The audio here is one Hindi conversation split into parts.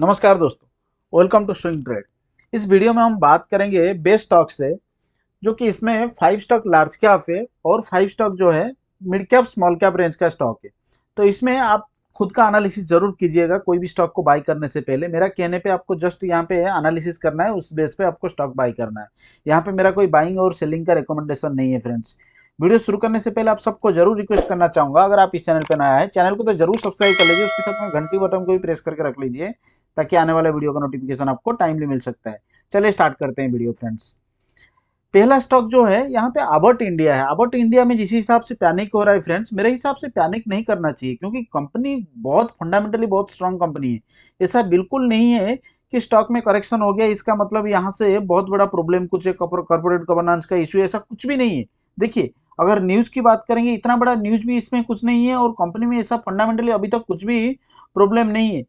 नमस्कार दोस्तों वेलकम टू स्विंग ट्रेड इस वीडियो में हम बात करेंगे बेस्ट स्टॉक से जो कि इसमें फाइव स्टॉक लार्ज कैप है और फाइव स्टॉक जो है mid cap small cap range का स्टॉक है तो इसमें आप खुद का एनालिसिस जरूर कीजिएगा कोई भी स्टॉक को बाय करने से पहले मेरा कहने पे आपको जस्ट यहाँ पे एनालिसिस करना है उस बेस पे आपको स्टॉक बाय करना है यहाँ पे मेरा कोई बाइंग और सेलिंग का रिकमेंडेशन नहीं है फ्रेंड्स वीडियो शुरू करने से पहले आप सबको जरूर रिक्वेस्ट करना चाहूंगा अगर आप इस चैनल पर नया है चैनल को तो जरूर सब्सक्राइब कर लीजिए उसके साथ में घंटी बटन को भी प्रेस करके रख लीजिए ताकि आने वाले वीडियो का नोटिफिकेशन आपको टाइमली मिल सकता है चलिए स्टार्ट करते हैं वीडियो फ्रेंड्स पहला स्टॉक जो है यहाँ पे अबर्ट इंडिया है अबर्ट इंडिया में जिस हिसाब से पैनिक हो रहा है फ्रेंड्स मेरे हिसाब से पैनिक नहीं करना चाहिए क्योंकि कंपनी बहुत फंडामेंटली बहुत स्ट्रांग कंपनी है ऐसा बिल्कुल नहीं है कि स्टॉक में करेक्शन हो गया इसका मतलब यहाँ से बहुत बड़ा प्रॉब्लम कुछ है कॉर्पोरेट गवर्नेंस का इश्यू ऐसा कुछ भी नहीं है देखिए अगर न्यूज़ की बात करेंगे इतना बड़ा न्यूज़ भी इसमें कुछ नहीं है और कंपनी में ऐसा फंडामेंटली अभी तक कुछ भी प्रॉब्लम नहीं है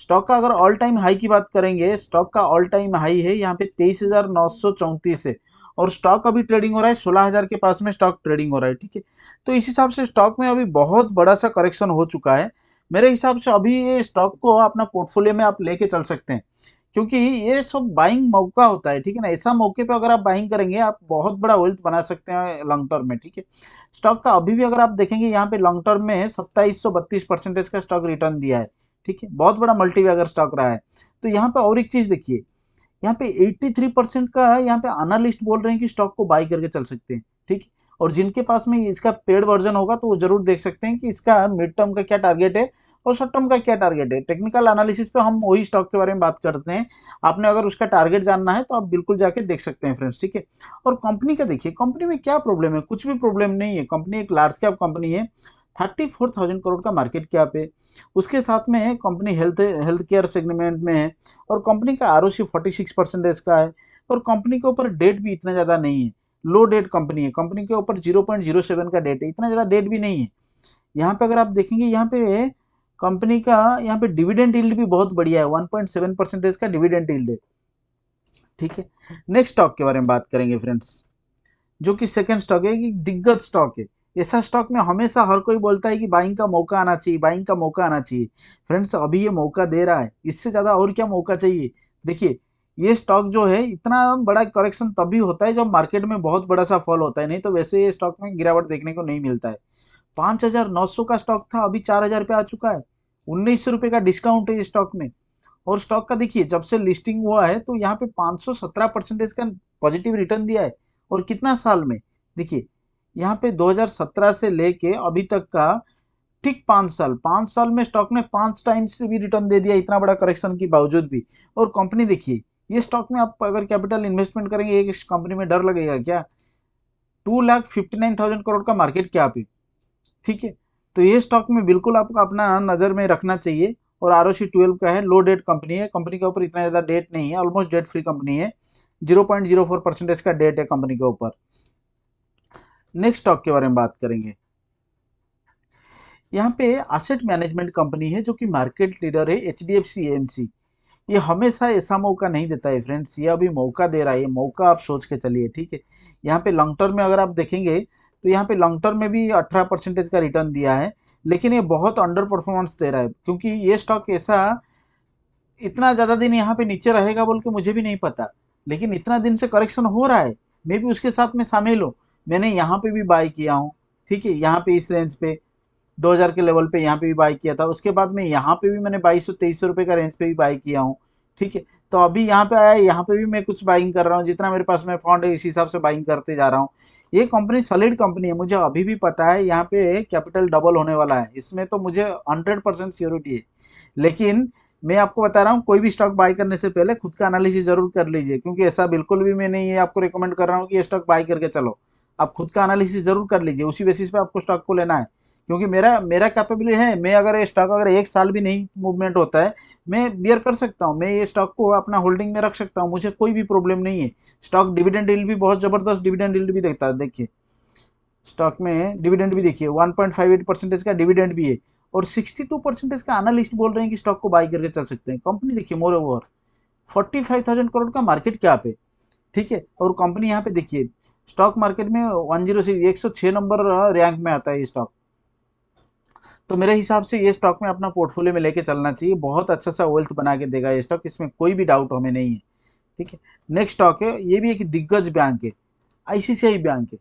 स्टॉक का अगर ऑल टाइम हाई की बात करेंगे स्टॉक का ऑल टाइम हाई है यहाँ पे तेईस हजार नौ सौ चौंतीस है और स्टॉक अभी ट्रेडिंग हो रहा है सोलह हजार के पास में स्टॉक ट्रेडिंग हो रहा है ठीक है तो इस हिसाब से स्टॉक में अभी बहुत बड़ा सा करेक्शन हो चुका है मेरे हिसाब से अभी ये स्टॉक को अपना पोर्टफोलियो में आप लेके चल सकते हैं क्योंकि ये सब बाइंग मौका होता है ठीक है ना ऐसा मौके पे अगर आप बाइंग करेंगे आप बहुत बड़ा वेल्थ बना सकते हैं लॉन्ग टर्म में ठीक है स्टॉक का अभी भी अगर आप देखेंगे यहाँ पे लॉन्ग टर्म में सत्ताईस परसेंटेज का स्टॉक रिटर्न दिया है ठीक है बहुत बड़ा मल्टीवैगर स्टॉक रहा है तो यहाँ पे और एक चीज देखिए यहाँ पे 83 परसेंट का है यहाँ पे अनालिस्ट बोल रहे हैं कि स्टॉक को बाई करके चल सकते हैं ठीक है और जिनके पास में इसका पेड वर्जन होगा तो वो जरूर देख सकते हैं कि इसका मिड टर्म का क्या टारगेट है और शॉर्ट टर्म का क्या टारगेट है टेक्निकल एनालिसिस पे हम वही स्टॉक के बारे में बात करते हैं आपने अगर उसका टारगेट जानना है तो आप बिल्कुल जाके देख सकते हैं फ्रेंड्स ठीक है और कंपनी का देखिए कंपनी में क्या प्रॉब्लम है कुछ भी प्रॉब्लम नहीं है कंपनी एक लार्ज कैप कंपनी है थर्टी फोर थाउजेंड करोड़ का मार्केट कैप है उसके साथ में है company health health care segment में है और कंपनी का R O C forty six percentage का है और कंपनी के ऊपर डेट भी इतना ज़्यादा नहीं है लो डेट कंपनी है कंपनी के ऊपर जीरो पॉइंट जीरो सेवन का डेट है इतना ज़्यादा डेट भी नहीं है यहाँ पे अगर आप देखेंगे यहाँ पे कंपनी का यहाँ पे डिविडेंड डील्ड भी बहुत बढ़िया है वन पॉइंट सेवन परसेंटेज का डिविडेंड डील्ड है ठीक है नेक्स्ट स्टॉक के बारे में बात करेंगे फ्रेंड्स जो कि सेकेंड स्टॉक है कि दिग्गज स्टॉक है ऐसा स्टॉक में हमेशा हर कोई बोलता है कि बाइंग का मौका आना चाहिए बाइंग का मौका आना चाहिए फ्रेंड्स अभी ये मौका दे रहा है इससे ज़्यादा और क्या मौका चाहिए देखिए ये स्टॉक जो है इतना बड़ा करेक्शन तभी होता है जब मार्केट में बहुत बड़ा सा फॉल होता है नहीं तो वैसे ये स्टॉक में गिरावट देखने को नहीं मिलता है पाँच हज़ार नौ सौ का स्टॉक था अभी चार हज़ार पे आ चुका है उन्नीस सौ रुपये का डिस्काउंट है इस स्टॉक में और स्टॉक का देखिए जब से लिस्टिंग हुआ है तो यहाँ पे 517 परसेंटेज का पॉजिटिव रिटर्न दिया है और कितना साल में देखिए यहाँ पे 2017 से लेके अभी तक का ठीक पांच साल पांच साल में स्टॉक ने पांच टाइम से भी रिटर्न दे दिया इतना बड़ा करेक्शन के बावजूद भी और कंपनी देखिए ये स्टॉक में आप अगर कैपिटल इन्वेस्टमेंट करेंगे एक कंपनी में डर लगेगा क्या two lakh fifty nine thousand crore का मार्केट क्या पे ठीक है तो ये स्टॉक में बिल्कुल आपको अपना नज़र में रखना चाहिए और आर ओ सी ट्वेल्व का है लो डेट कंपनी है कंपनी के ऊपर इतना ज़्यादा डेट नहीं है ऑलमोस्ट डेट फ्री कंपनी है zero point zero four percentage का डेट है कंपनी के ऊपर नेक्स्ट स्टॉक के बारे में बात करेंगे यहाँ पे एसेट मैनेजमेंट कंपनी है जो कि मार्केट लीडर है H D F C M C ये हमेशा ऐसा मौका नहीं देता है फ्रेंड्स ये अभी मौका दे रहा है मौका आप सोच के चलिए ठीक है यहाँ पे लॉन्ग टर्म में अगर आप देखेंगे तो यहाँ पे लॉन्ग टर्म में भी अठारह परसेंटेज का रिटर्न दिया है लेकिन ये बहुत अंडर परफॉर्मेंस दे रहा है क्योंकि ये स्टॉक ऐसा इतना ज़्यादा दिन यहाँ पे नीचे रहेगा बोल के मुझे भी नहीं पता लेकिन इतना दिन से करेक्शन हो रहा है मे भी उसके साथ में शामिल हूँ मैंने यहाँ पे भी बाय किया हूँ ठीक है यहाँ पे इस रेंज पे 2000 के लेवल पे यहाँ पे भी बाय किया था उसके बाद में यहाँ पे भी मैंने बाईस सौ तेईस रुपये का रेंज पे भी बाय किया हूँ ठीक है तो अभी यहाँ पे आया यहाँ पे भी मैं कुछ बाइंग कर रहा हूँ जितना मेरे पास में फंड है इस हिसाब से बाइंग करते जा रहा हूँ ये कंपनी सॉलिड कंपनी है मुझे अभी भी पता है यहाँ पे कैपिटल डबल होने वाला है इसमें तो मुझे हंड्रेड परसेंट सिक्योरिटी है लेकिन मैं आपको बता रहा हूँ कोई भी स्टॉक बाय करने से पहले खुद का एनालिसिस जरूर कर लीजिए क्योंकि ऐसा बिल्कुल भी मैं नहीं आपको रिकमेंड कर रहा हूँ कि ये स्टॉक बाय करके चलो आप खुद का एनालिसिस जरूर कर लीजिए उसी बेसिस पे आपको स्टॉक को लेना है क्योंकि मेरा मेरा कैपेबिलिटी है मैं अगर ये स्टॉक अगर एक साल भी नहीं मूवमेंट होता है मैं बियर कर सकता हूँ मैं ये स्टॉक को अपना होल्डिंग में रख सकता हूँ मुझे कोई भी प्रॉब्लम नहीं है स्टॉक डिविडेंड डील भी बहुत ज़बरदस्त डिविडेंड डील भी देखता है देखिए स्टॉक में डिविडेंड भी देखिए वन परसेंटेज का डिविडेंड भी है और सिक्सटी परसेंटेज का एनालिस्ट बोल रहे हैं कि स्टॉक को बाई करके चल सकते हैं कंपनी देखिए मोर ओवर फोर्टी करोड़ का मार्केट क्या पे ठीक है और कंपनी यहाँ पे देखिए स्टॉक मार्केट में वन जीरो एक सौ छः नंबर रैंक में आता है ये स्टॉक तो मेरे हिसाब से ये स्टॉक में अपना पोर्टफोलियो में लेके चलना चाहिए बहुत अच्छा सा वेल्थ बना के देगा ये स्टॉक इसमें कोई भी डाउट हमें नहीं है ठीक है नेक्स्ट स्टॉक है ये भी एक दिग्गज बैंक है आईसीसीआई बैंक है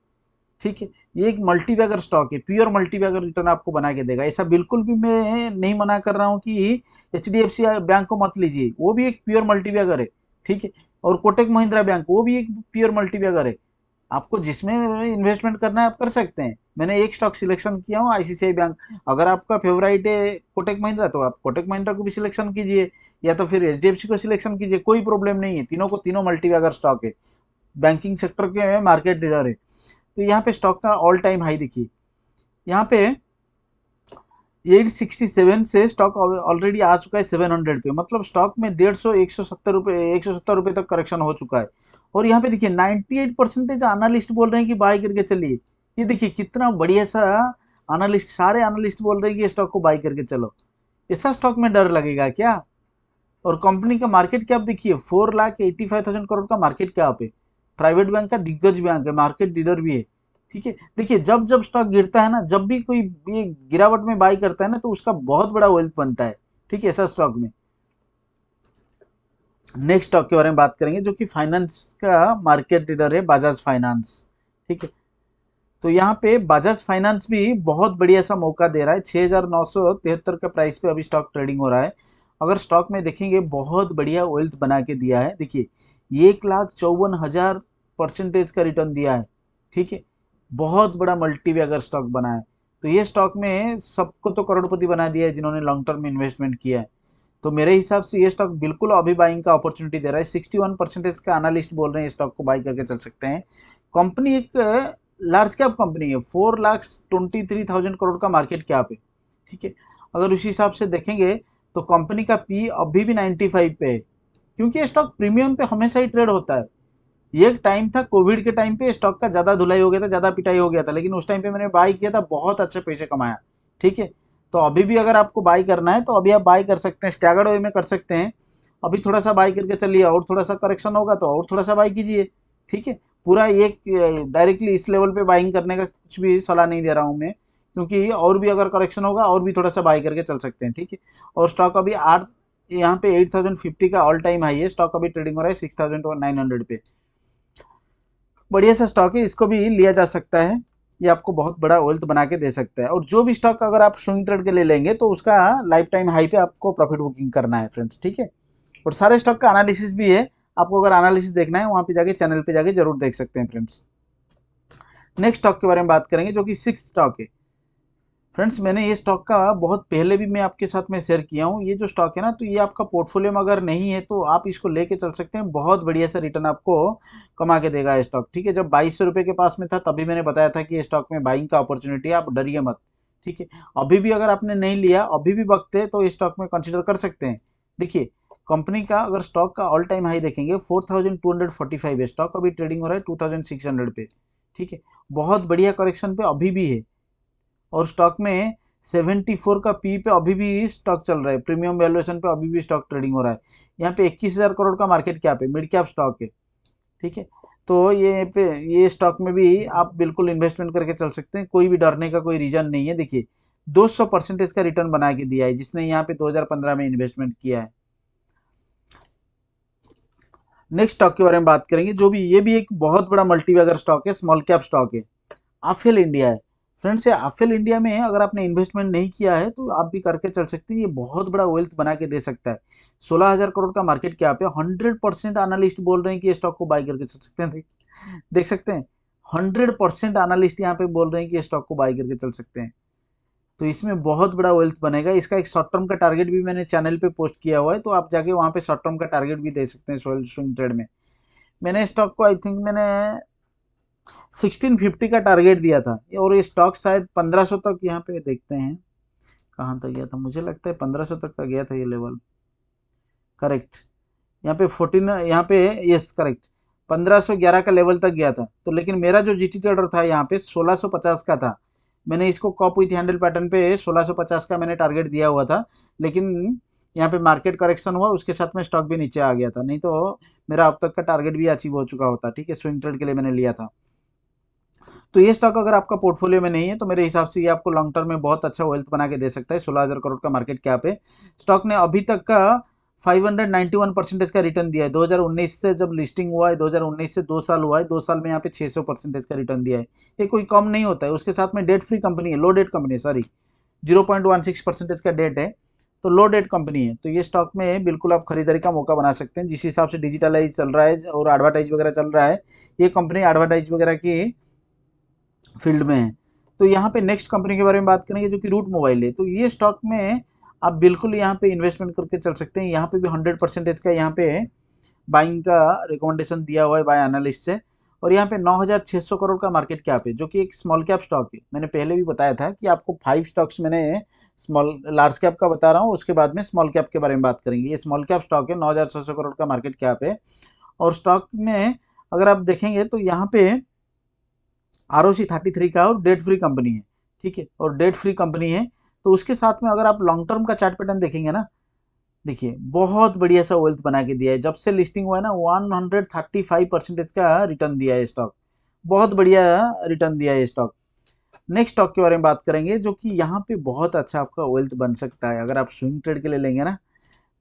ठीक है ये एक मल्टी स्टॉक है प्योर मल्टीबैगर रिटर्न आपको बना के देगा ऐसा बिल्कुल भी मैं नहीं मना कर रहा हूँ कि एच बैंक को मत लीजिए वो भी एक प्योर मल्टीबैगर है ठीक है और कोटेक महिंद्रा बैंक वो भी एक प्योर मल्टीबैगर है आपको जिसमें इन्वेस्टमेंट करना है आप कर सकते हैं मैंने एक स्टॉक सिलेक्शन किया हूँ आईसीआई बैंक अगर आपका फेवराइट है कोटेक महिंद्रा तो आप कोटेक महिंद्रा को भी सिलेक्शन कीजिए या तो फिर एच को सिलेक्शन कीजिए कोई प्रॉब्लम नहीं है तीनों को तीनों मल्टी वैगर स्टॉक है बैंकिंग सेक्टर के मार्केट लीडर है तो यहाँ पे स्टॉक का ऑल टाइम हाई देखिए यहाँ पे 867 से स्टॉक ऑलरेडी आ चुका है 700 पे मतलब स्टॉक में डेढ़ सौ एक सौ सत्तर रुपये एक सौ सत्तर तक करेक्शन हो चुका है और यहाँ पे देखिए 98 परसेंटेज एनालिस्ट बोल रहे हैं कि बाय करके चलिए ये देखिए कितना बढ़िया सा एनालिस्ट सारे एनालिस्ट बोल रहे हैं कि ये स्टॉक को बाय करके चलो ऐसा स्टॉक में डर लगेगा क्या और कंपनी का मार्केट कैप देखिए four lakh eighty five thousand crore का मार्केट कैप है प्राइवेट बैंक का दिग्गज बैंक है मार्केट लीडर भी है ठीक है देखिए जब जब स्टॉक गिरता है ना जब भी कोई ये गिरावट में बाई करता है ना तो उसका बहुत बड़ा वेल्थ बनता है ठीक है ऐसा स्टॉक में नेक्स्ट स्टॉक के बारे में बात करेंगे जो कि फाइनेंस का मार्केट लीडर है बजाज फाइनेंस ठीक है तो यहाँ पे बजाज फाइनेंस भी बहुत बढ़िया सा मौका दे रहा है छः हज़ार नौ सौ तिहत्तर का प्राइस पे अभी स्टॉक ट्रेडिंग हो रहा है अगर स्टॉक में देखेंगे बहुत बढ़िया वेल्थ बना के दिया है देखिए एक लाख चौवन हज़ार परसेंटेज का रिटर्न दिया है ठीक है बहुत बड़ा मल्टी अगर स्टॉक बना है तो ये स्टॉक में सबको तो करोड़पति बना दिया है जिन्होंने लॉन्ग टर्म इन्वेस्टमेंट किया है तो मेरे हिसाब से ये स्टॉक बिल्कुल अभी बाइंग का अपॉर्चुनिटी दे रहा है सिक्सटी वन परसेंटेज का एनालिस्ट बोल रहे हैं स्टॉक को बाई करके चल सकते हैं कंपनी एक लार्ज कैप कंपनी है four lakh twenty three thousand crore का मार्केट कैप है ठीक है अगर उसी हिसाब से देखेंगे तो कंपनी का पी अभी भी नाइन्टी फाइव पे है क्योंकि ये स्टॉक प्रीमियम पे हमेशा ही ट्रेड होता है एक टाइम था कोविड के टाइम पे स्टॉक का ज़्यादा धुलाई हो गया था ज़्यादा पिटाई हो गया था लेकिन उस टाइम पे मैंने बाय किया था बहुत अच्छे पैसे कमाया ठीक है तो अभी भी अगर आपको बाय करना है तो अभी आप बाय कर सकते हैं स्टैगर्ड वे में कर सकते हैं अभी थोड़ा सा बाय करके चलिए और थोड़ा सा करेक्शन होगा तो और थोड़ा सा बाई कीजिए ठीक है पूरा एक डायरेक्टली इस लेवल पे बाइंग करने का कुछ भी सलाह नहीं दे रहा हूँ मैं क्योंकि और भी अगर करेक्शन होगा और भी थोड़ा सा बाय करके चल सकते हैं ठीक है और स्टॉक अभी आठ यहाँ पे फिफ्टी का ऑल टाइम हाई है स्टॉक अभी ट्रेडिंग हो रहा है हंड्रेड पे बढ़िया सा स्टॉक है इसको भी लिया जा सकता है ये आपको बहुत बड़ा वेल्थ बना के दे सकता है और जो भी स्टॉक अगर आप स्विंग ट्रेड के ले लेंगे तो उसका लाइफ टाइम हाई पे आपको प्रॉफिट बुकिंग करना है फ्रेंड्स ठीक है और सारे स्टॉक का एनालिसिस भी है आपको अगर एनालिसिस देखना है वहाँ पे जाके चैनल पे जाके जरूर देख सकते हैं फ्रेंड्स नेक्स्ट स्टॉक के बारे में बात करेंगे जो कि सिक्स स्टॉक है फ्रेंड्स मैंने ये स्टॉक का बहुत पहले भी मैं आपके साथ में शेयर किया हूँ ये जो स्टॉक है ना तो ये आपका पोर्टफोलियो में अगर नहीं है तो आप इसको लेके चल सकते हैं बहुत बढ़िया सा रिटर्न आपको कमा के देगा ये स्टॉक ठीक है जब बाईस सौ के पास में था तभी मैंने बताया था कि ये स्टॉक में बाइंग का अपॉर्चुनिटी आप डरिए मत ठीक है अभी भी अगर आपने नहीं लिया अभी भी वक्त है तो इस स्टॉक में कंसिडर कर सकते हैं देखिए कंपनी का अगर स्टॉक का ऑल टाइम हाई देखेंगे फोर है स्टॉक अभी ट्रेडिंग हो रहा है टू पे ठीक है बहुत बढ़िया करेक्शन पे अभी भी है और स्टॉक में 74 का पी पे अभी भी स्टॉक चल रहा है प्रीमियम वैल्यूएशन पे अभी भी स्टॉक ट्रेडिंग हो रहा है यहाँ पे इक्कीस हज़ार करोड़ का मार्केट कैप है मिड कैप स्टॉक है ठीक है तो ये पे ये स्टॉक में भी आप बिल्कुल इन्वेस्टमेंट करके चल सकते हैं कोई भी डरने का कोई रीज़न नहीं है देखिए 200 परसेंटेज का रिटर्न बना के दिया है जिसने यहाँ पे 2015 में इन्वेस्टमेंट किया है नेक्स्ट स्टॉक के बारे में बात करेंगे जो भी ये भी एक बहुत बड़ा मल्टीवैगर स्टॉक है स्मॉल कैप स्टॉक है आफेल इंडिया है फ्रेंड्स ये आफेल इंडिया में अगर आपने इन्वेस्टमेंट नहीं किया है तो आप भी करके चल सकते हैं ये बहुत बड़ा वेल्थ बना के दे सकता है सोलह हज़ार करोड़ का मार्केट क्या पे हंड्रेड परसेंट एनालिस्ट बोल रहे हैं कि ये स्टॉक को बाय करके चल सकते हैं देख सकते हैं हंड्रेड परसेंट एनालिस्ट यहाँ पे बोल रहे हैं कि ये स्टॉक को बाय करके चल सकते हैं तो इसमें बहुत बड़ा वेल्थ बनेगा इसका एक शॉर्ट टर्म का टारगेट भी मैंने चैनल पर पोस्ट किया हुआ है तो आप जाके वहाँ पे शॉर्ट टर्म का टारगेट भी दे सकते हैं स्विंग ट्रेड में मैंने स्टॉक को आई थिंक मैंने 1650 का टारगेट दिया था और ये स्टॉक शायद 1500 तक यहाँ पे देखते हैं कहाँ तक गया था मुझे लगता है 1500 तक का गया था ये लेवल करेक्ट यहाँ पे 14 यहाँ पे यस करेक्ट 1511 का लेवल तक गया था तो लेकिन मेरा जो जी टी ट्रेडर था यहाँ पे 1650 का था मैंने इसको कॉप विथ हैंडल पैटर्न पे 1650 का मैंने टारगेट दिया हुआ था लेकिन यहाँ पे मार्केट करेक्शन हुआ उसके साथ में स्टॉक भी नीचे आ गया था नहीं तो मेरा अब तक का टारगेट भी अचीव हो चुका होता ठीक है स्विंग ट्रेड के लिए मैंने लिया था तो ये स्टॉक अगर आपका पोर्टफोलियो में नहीं है तो मेरे हिसाब से ये आपको लॉन्ग टर्म में बहुत अच्छा वेल्थ बना के दे सकता है सोलह हज़ार करोड़ का मार्केट कैप है स्टॉक ने अभी तक का 591 परसेंटेज का रिटर्न दिया है 2019 से जब लिस्टिंग हुआ है 2019 से दो साल हुआ है दो साल में यहाँ पे 600 परसेंटेज का रिटर्न दिया है ये कोई कम नहीं होता है उसके साथ में डेट फ्री कंपनी है लो डेट कंपनी है सॉरी जीरो परसेंटेज का डेट है तो लो डेट कंपनी है तो ये स्टॉक में बिल्कुल आप खरीदारी का मौका बना सकते हैं जिस हिसाब से डिजिटलाइज चल रहा है और एडवर्टाइज वगैरह चल रहा है ये कंपनी एडवर्टाइज वगैरह की फील्ड में है तो यहाँ पे नेक्स्ट कंपनी के बारे में बात करेंगे जो कि रूट मोबाइल है तो ये स्टॉक में आप बिल्कुल यहाँ पे इन्वेस्टमेंट करके चल सकते हैं यहाँ पे भी हंड्रेड परसेंटेज का यहाँ पे बाइंग का रिकमेंडेशन दिया हुआ है बाय एनालिस्ट से और यहाँ पे नौ करोड़ का मार्केट कैप है जो कि एक स्मॉल कैप स्टॉक है मैंने पहले भी बताया था कि आपको फाइव स्टॉक्स मैंने स्मॉल लार्ज कैप का बता रहा हूँ उसके बाद में स्मॉल कैप के बारे में बात करेंगे ये स्मॉल कैप स्टॉक है नौ करोड़ का मार्केट कैप है और स्टॉक में अगर आप देखेंगे तो यहाँ पे R O C thirty three का है और डेट फ्री कंपनी है ठीक है और डेट फ्री कंपनी है तो उसके साथ में अगर आप लॉन्ग टर्म का चार्ट पैटर्न देखेंगे ना देखिए बहुत बढ़िया सा वेल्थ बना के दिया है जब से लिस्टिंग हुआ है ना one hundred thirty five percentage का रिटर्न दिया है स्टॉक बहुत बढ़िया रिटर्न दिया है स्टॉक नेक्स्ट स्टॉक के बारे में बात करेंगे जो कि यहाँ पे बहुत अच्छा आपका वेल्थ बन सकता है अगर आप स्विंग ट्रेड के लिए लेंगे ना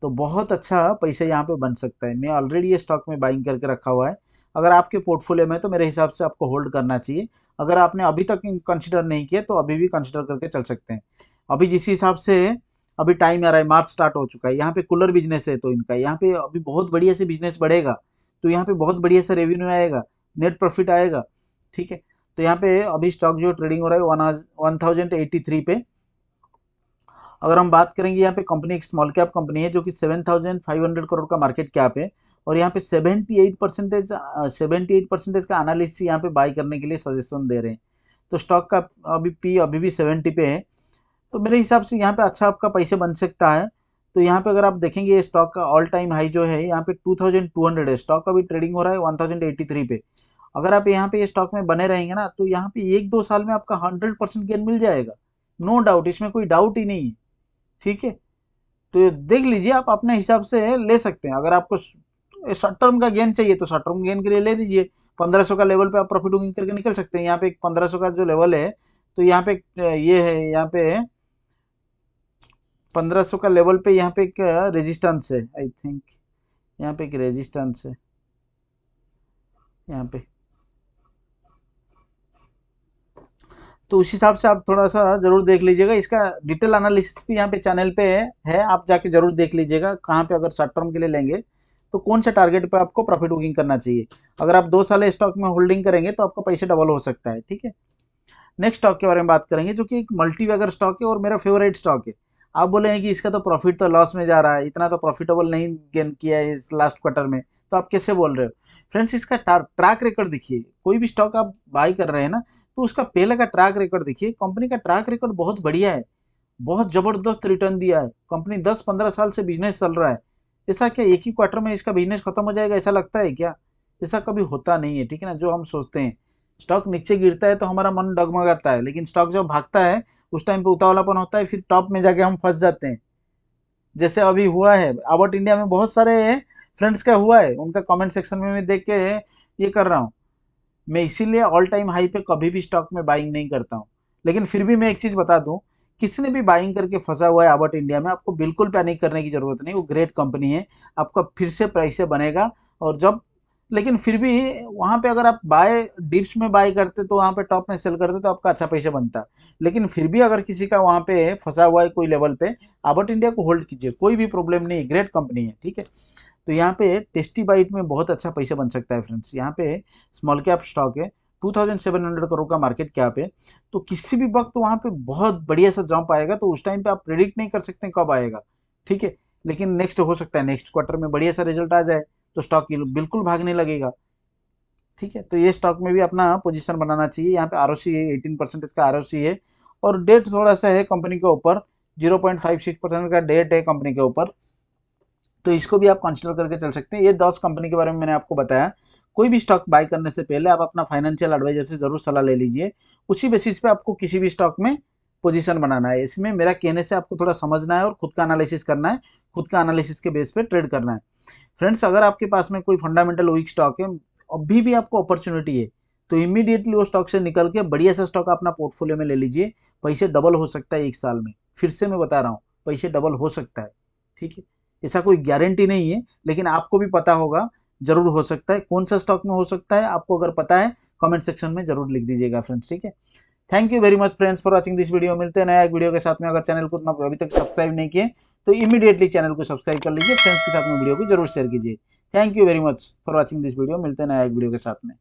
तो बहुत अच्छा पैसा यहाँ पे बन सकता है मैं ऑलरेडी ये स्टॉक में बाइंग करके रखा हुआ है अगर आपके पोर्टफोलियो में तो मेरे हिसाब से आपको होल्ड करना चाहिए अगर आपने अभी तक कंसिडर नहीं किया तो अभी भी कंसिडर करके चल सकते हैं अभी जिस हिसाब से अभी टाइम आ रहा है मार्च स्टार्ट हो चुका है यहाँ पे कूलर बिजनेस है तो इनका यहाँ पे अभी बहुत बढ़िया से बिजनेस बढ़ेगा तो यहाँ पे बहुत बढ़िया से रेवेन्यू आएगा नेट प्रॉफिट आएगा ठीक है तो यहाँ पे अभी स्टॉक जो ट्रेडिंग हो रहा है वन थाउजेंड थ्री पे अगर हम बात करेंगे यहाँ पे कंपनी एक स्मॉल कैप कंपनी है जो कि seven thousand five hundred crore का मार्केट कैप है और यहाँ पे 78 परसेंटेज सेवेंटी परसेंटेज का एनालिसिस यहाँ पे बाई करने के लिए सजेशन दे रहे हैं तो स्टॉक का अभी पी अभी भी 70 पे है तो मेरे हिसाब से यहाँ पे अच्छा आपका पैसे बन सकता है तो यहाँ पे अगर आप देखेंगे ये स्टॉक का ऑल टाइम हाई जो है यहाँ पे 2200 है स्टॉक भी ट्रेडिंग हो रहा है 1083 पे अगर आप यहाँ पे ये स्टॉक में बने रहेंगे ना तो यहाँ पे एक दो साल में आपका हंड्रेड परसेंट गेन मिल जाएगा नो डाउट इसमें कोई डाउट ही नहीं है ठीक है तो देख लीजिए आप अपने हिसाब से ले सकते हैं अगर आपको शॉर्ट टर्म का गेन चाहिए तो शॉर्ट टर्म गेन के लिए ले लीजिए 1500 का लेवल पे आप प्रॉफिट बुकिंग करके निकल सकते हैं यहाँ पे 1500 का जो लेवल है तो यहाँ पे ये है यहाँ पे 1500 का लेवल पे यहाँ पे एक रेजिस्टेंस है आई थिंक यहाँ पे एक रेजिस्टेंस है यहाँ पे तो उस हिसाब से आप थोड़ा सा जरूर देख लीजिएगा इसका डिटेल एनालिसिस भी यहाँ पे चैनल पे है आप जाके जरूर देख लीजिएगा कहाँ पे अगर शॉर्ट टर्म के लिए लेंगे तो कौन से टारगेट पर आपको प्रॉफिट बुकिंग करना चाहिए अगर आप दो साल स्टॉक में होल्डिंग करेंगे तो आपका पैसे डबल हो सकता है ठीक है नेक्स्ट स्टॉक के बारे में बात करेंगे जो कि एक मल्टीवेगर स्टॉक है और मेरा फेवरेट स्टॉक है आप बोले हैं कि इसका तो प्रॉफिट तो लॉस में जा रहा है इतना तो प्रॉफिटेबल नहीं गेन किया है इस लास्ट क्वार्टर में तो आप कैसे बोल रहे हो फ्रेंड्स इसका ट्रैक रिकॉर्ड देखिए कोई भी स्टॉक आप बाय कर रहे हैं ना तो उसका पहले का ट्रैक रिकॉर्ड देखिए कंपनी का ट्रैक रिकॉर्ड बहुत बढ़िया है बहुत ज़बरदस्त रिटर्न दिया है कंपनी दस पंद्रह साल से बिजनेस चल रहा है ऐसा क्या एक ही क्वार्टर में इसका बिजनेस खत्म हो जाएगा ऐसा लगता है क्या ऐसा कभी होता नहीं है ठीक है ना जो हम सोचते हैं स्टॉक नीचे गिरता है तो हमारा मन डगमगाता है लेकिन स्टॉक जब भागता है उस टाइम पे उतावलापन होता है फिर टॉप में जाके हम फंस जाते हैं जैसे अभी हुआ है अबाउट इंडिया में बहुत सारे फ्रेंड्स का हुआ है उनका कमेंट सेक्शन में मैं देख के ये कर रहा हूँ मैं इसीलिए ऑल टाइम हाई पे कभी भी स्टॉक में बाइंग नहीं करता हूँ लेकिन फिर भी मैं एक चीज़ बता दूँ किसने भी बाइंग करके फंसा हुआ है आबर्ट इंडिया में आपको बिल्कुल पैनिक करने की ज़रूरत नहीं वो ग्रेट कंपनी है आपका फिर से प्राइस से बनेगा और जब लेकिन फिर भी वहाँ पे अगर आप बाय डिप्स में बाय करते तो वहाँ पे टॉप में सेल करते तो आपका अच्छा पैसा बनता लेकिन फिर भी अगर किसी का वहाँ पे फंसा हुआ है कोई लेवल पे आबर्ट इंडिया को होल्ड कीजिए कोई भी प्रॉब्लम नहीं ग्रेट कंपनी है ठीक है तो यहाँ पे टेस्टी बाइट में बहुत अच्छा पैसा बन सकता है फ्रेंड्स यहाँ पे स्मॉल कैप स्टॉक है 2700 करोड़ का मार्केट कैप है तो किसी भी वक्त तो वहां पे बहुत बढ़िया सा जंप आएगा तो उस टाइम पे आप प्रिडिक्ट नहीं कर सकते कब आएगा ठीक है लेकिन नेक्स्ट हो सकता है नेक्स्ट क्वार्टर में बढ़िया सा रिजल्ट आ जाए तो स्टॉक बिल्कुल भागने लगेगा ठीक है तो ये स्टॉक में भी अपना पोजिशन बनाना चाहिए यहाँ पे आर है एटीन परसेंटेज का आर है और डेट थोड़ा सा है कंपनी के ऊपर जीरो परसेंट का डेट है कंपनी के ऊपर तो इसको भी आप कंसिडर करके चल सकते हैं ये दस कंपनी के बारे में मैंने आपको बताया कोई भी स्टॉक बाय करने से पहले आप अपना फाइनेंशियल एडवाइजर से ज़रूर सलाह ले लीजिए उसी बेसिस पे आपको किसी भी स्टॉक में पोजीशन बनाना है इसमें मेरा कहने से आपको थोड़ा समझना है और खुद का एनालिसिस करना है खुद का एनालिसिस के बेस पे ट्रेड करना है फ्रेंड्स अगर आपके पास में कोई फंडामेंटल वीक स्टॉक है अभी भी आपको अपॉर्चुनिटी है तो इमीडिएटली वो स्टॉक से निकल के बढ़िया सा स्टॉक अपना पोर्टफोलियो में ले लीजिए पैसे डबल हो सकता है एक साल में फिर से मैं बता रहा हूँ पैसे डबल हो सकता है ठीक है ऐसा कोई गारंटी नहीं है लेकिन आपको भी पता होगा जरूर हो सकता है कौन सा स्टॉक में हो सकता है आपको अगर पता है कमेंट सेक्शन में जरूर लिख दीजिएगा फ्रेंड्स ठीक है thank you very much friends for watching this video मिलते हैं नया एक वीडियो के साथ में अगर चैनल को अभी तक सब्सक्राइब नहीं किए तो इमीडिएटली चैनल को सब्सक्राइब कर लीजिए फ्रेंड्स के साथ में वीडियो को जरूर शेयर कीजिए thank you very much for watching this video मिलते हैं नया एक वीडियो के साथ में